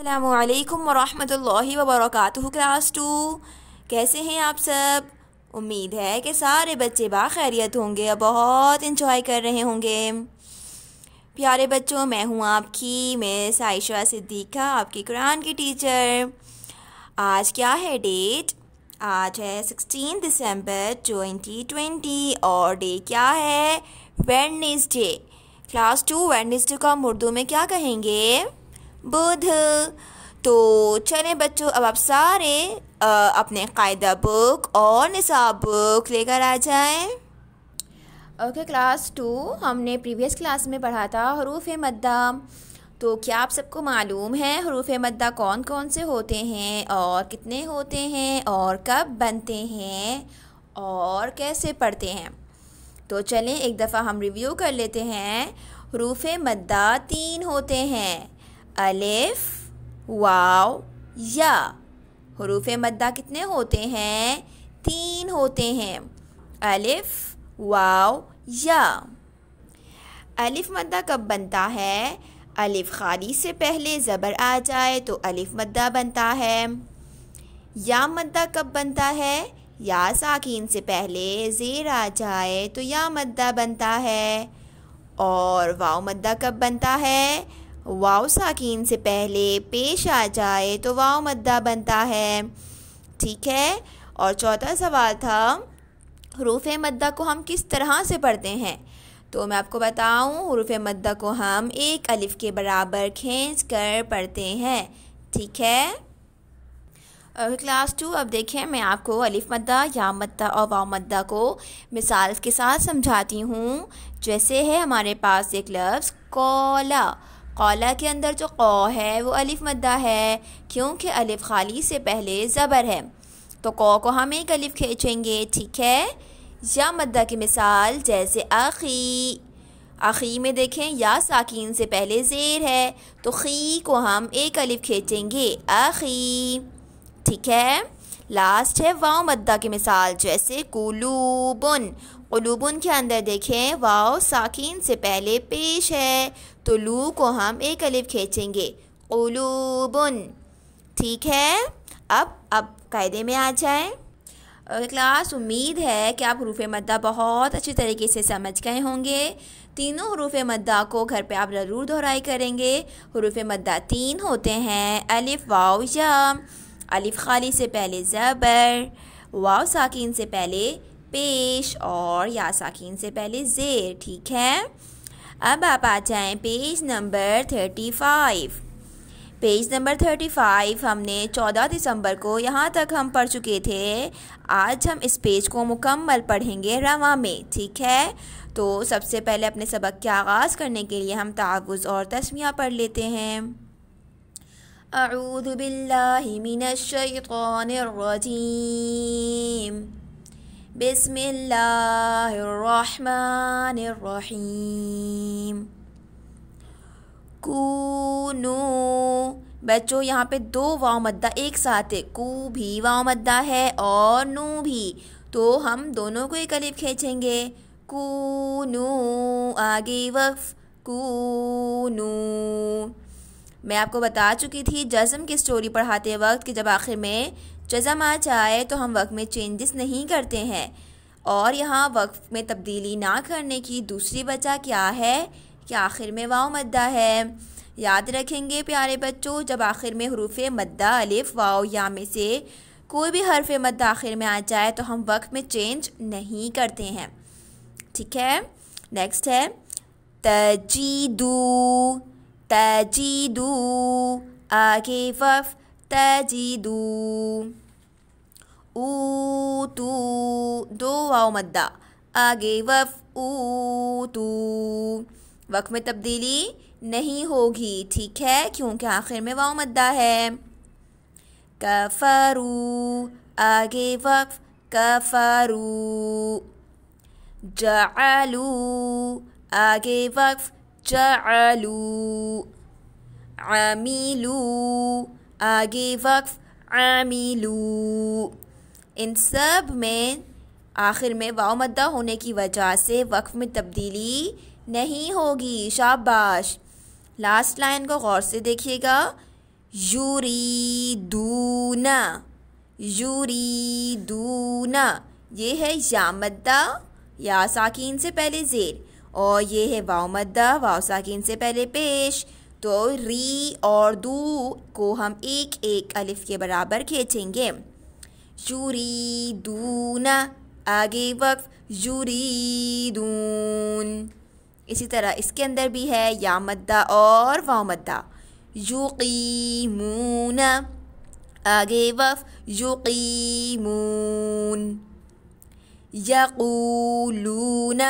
अल्लाम वरहमल वबरकू class to कैसे हैं आप सब उम्मीद है कि सारे बच्चे बाखैरियत होंगे और बहुत इंजॉय कर रहे होंगे प्यारे बच्चों मैं हूँ आपकी मिस आयशा सिद्दीका आपकी कुरान की टीचर आज क्या है डेट आज है सिक्सटीन दिसंबर ट्वेंटी ट्वेंटी और डे क्या है वेडनेसडे क्लास टू वेडनेसडे को हम उर्दू में क्या कहेंगे बुध तो चलें बच्चों अब आप सारे आ, अपने कायदा बुक और निसाब बुक लेकर आ जाएं ओके क्लास टू हमने प्रीवियस क्लास में पढ़ा था हरूफ मद्दा तो क्या आप सबको मालूम है हरूफ मद्दा कौन कौन से होते हैं और कितने होते हैं और कब बनते हैं और कैसे पढ़ते हैं तो चलें एक दफ़ा हम रिव्यू कर लेते हैं हरूफ मद्दा तीन होते हैं अलिफ वाव या हरूफ मद्दा कितने होते हैं तीन होते हैं अलिफ वाव या अलिफ मद्दा कब बनता है अलिफ खाली से पहले ज़बर आ जाए तो अलिफ मद्दा बनता है या मद्दा कब बनता है या साकिन से पहले ज़ेर आ जाए तो या मद्दा बनता है और वाव मद्दा कब बनता है वाव साकिन से पहले पेश आ जाए तो वाव मद्दा बनता है ठीक है और चौथा सवाल था हरूफ मद्दा को हम किस तरह से पढ़ते हैं तो मैं आपको बताऊं हरूफ मद्दा को हम एक अलिफ के बराबर खींच कर पढ़ते हैं ठीक है और क्लास टू अब देखें मैं आपको अलिफ मद्दा या मद्दा और वाव मद्दा को मिसाल के साथ समझाती हूँ जैसे है हमारे पास एक लफ्ज़ कौला कौला के अंदर जो कौ है वो अलिफ मद्दा है क्योंकि अलिफ खाली से पहले ज़बर है तो कौ को हम एक अलिफ खींचेंगे ठीक है या मद्दा की मिसाल जैसे आखी आखी में देखें या साकिन से पहले ज़ेर है तो खी को हम एक अलिफ खींचेंगे आखी ठीक है लास्ट है वाव मद्दा की मिसाल जैसे कुलूबुन कुलूबुन के अंदर देखें वाव साकिन से पहले पेश है तो लू को हम एक अलिफ खींचेंगे उलूबन ठीक है अब अब कायदे में आ जाए क्लास उम्मीद है कि आप हरूफ मद्दा बहुत अच्छी तरीके से समझ गए होंगे तीनों हरूफ मद्दा को घर पे आप ज़रूर दोहराई करेंगे हरूफ मद्दा तीन होते हैं अलिफ वाव या अलिफ खाली से पहले ज़बर वाव साकिन से पहले पेश और या साकिन से पहले ज़ेर ठीक है अब आप आ जाएं page number thirty five page number thirty five हमने चौदह दिसंबर को यहाँ तक हम पढ़ चुके थे आज हम इस पेज को मुकम्मल पढ़ेंगे रवा में ठीक है तो सबसे पहले अपने सबक के आगाज़ करने के लिए हम तावुज़ और तस्वीर पढ़ लेते हैं रजीम بسم الله الرحمن الرحيم बच्चों यहाँ पे दो वाव मद्दा एक साथ है कू भी वाव मद्दा है और नू भी तो हम दोनों को एक अलिफ खींचेंगे कूनू आगे वक्फ कूनू मैं आपको बता चुकी थी जज्म की स्टोरी पढ़ाते वक्त कि जब आखिर में जज़म आ जाए तो हम वक्त में चेंजेस नहीं करते हैं और यहाँ वक्त में तब्दीली ना करने की दूसरी वजह क्या है कि आखिर में वाव मद्दा है याद रखेंगे प्यारे बच्चों जब आखिर में हरूफ मद्दा अलिफ वाव या में से कोई भी हरफ मद्दा आखिर में आ जाए तो हम वक्त में चेंज नहीं करते हैं ठीक है नेक्स्ट है तजीदू तजीदू आगे वफ तजीदू ऊतू दो वाव मद्दा आगे वफ ऊतू वक़ में तब्दीली नहीं होगी ठीक है क्योंकि आखिर में वाओ मद्दा है कफरू आगे वफ कफरू जालू आगे वफ जालू अमीलू आगे वक्फ आमिलू इन सब में आखिर में वाव मद्दा होने की वजह से वक्फ में तब्दीली नहीं होगी शाबाश लास्ट लाइन को गौर से देखिएगा यूरी दूना यूरी दूना ये है या मद्दा या साकिन से पहले ज़ेर और ये है वाव मद्दा वाव साकिन से पहले पेश तो री और दू को हम एक एक अलिफ के बराबर खींचेंगे शूरी दून आगे वक्फ जूरी दून इसी तरह इसके अंदर भी है या मद्दा और वाव मद्दा यूकीमून आगे वफ यूकीमून यकूलून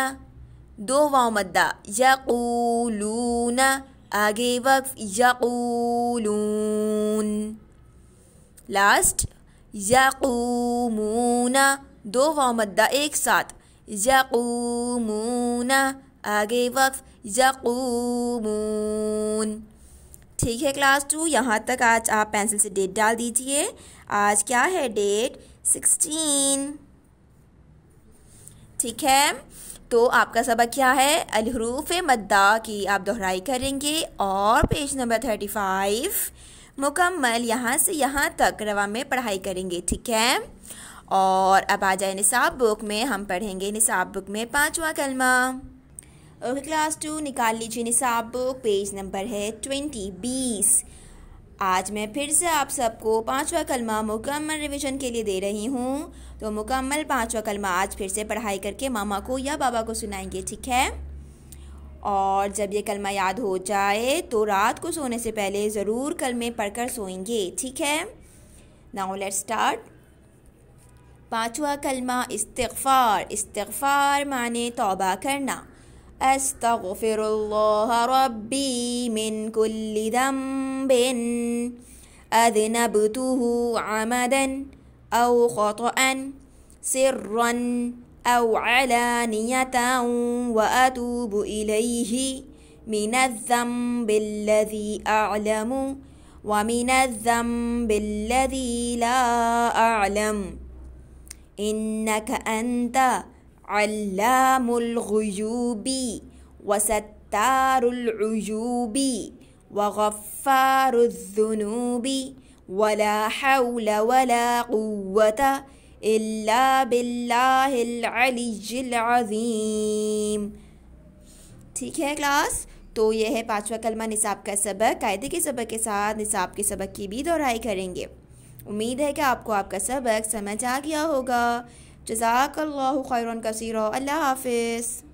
दो वाव मद्दा यकूलून आगे वक्फ यकूलून लास्ट यकूमूना दो वामदा एक साथ यकूमूना आगे वक्फ यकूमून ठीक है क्लास टू यहाँ तक आज आप पेंसिल से डेट डाल दीजिए आज क्या है डेट सिक्सटीन ठीक है तो आपका सबक क्या है अलहरूफ मद्दा की आप दोहराई करेंगे और पेज नंबर थर्टी फाइव मुकम्मल यहाँ से यहाँ तक रवा में पढ़ाई करेंगे ठीक है और अब आ जाए निसाब बुक में हम पढ़ेंगे निसाब बुक में पाँचवा कलमा ओके क्लास टू निकाल लीजिए निसाब बुक पेज नंबर है ट्वेंटी बीस आज मैं फिर से आप सबको पाँचवा कलमा मुकम्मल रिवीजन के लिए दे रही हूँ तो मुकम्मल पाँचवा कलमा आज फिर से पढ़ाई करके मामा को या बाबा को सुनाएंगे ठीक है और जब ये कलमा याद हो जाए तो रात को सोने से पहले ज़रूर कलमे पढ़कर सोएंगे ठीक है नाउ लेट स्टार्ट पाँचवा कलमा इस्तगफ़ार इस्तगफ़ार माने तौबा करना أستغفر الله ربي من كل ذنب أذنبته عمدا أو خطأ سرا أو علانية وأتوب إليه من الذنب الذي أعلم ومن الذنب الذي لا أعلم إنك أنت علام الغيوب وستار العيوب وغفار الذنوب ولا حول ولا قوة إلا بالله العلي العظيم ठीक है क्लास तो यह है पांचवा कलमा निसाब का सबक कायदे के सबक के साथ निसाब के सबक की भी दोहराई करेंगे उम्मीद है कि आपको आपका सबक समझ आ गया होगा جزاك الله خيرا كثيرا الله حافظ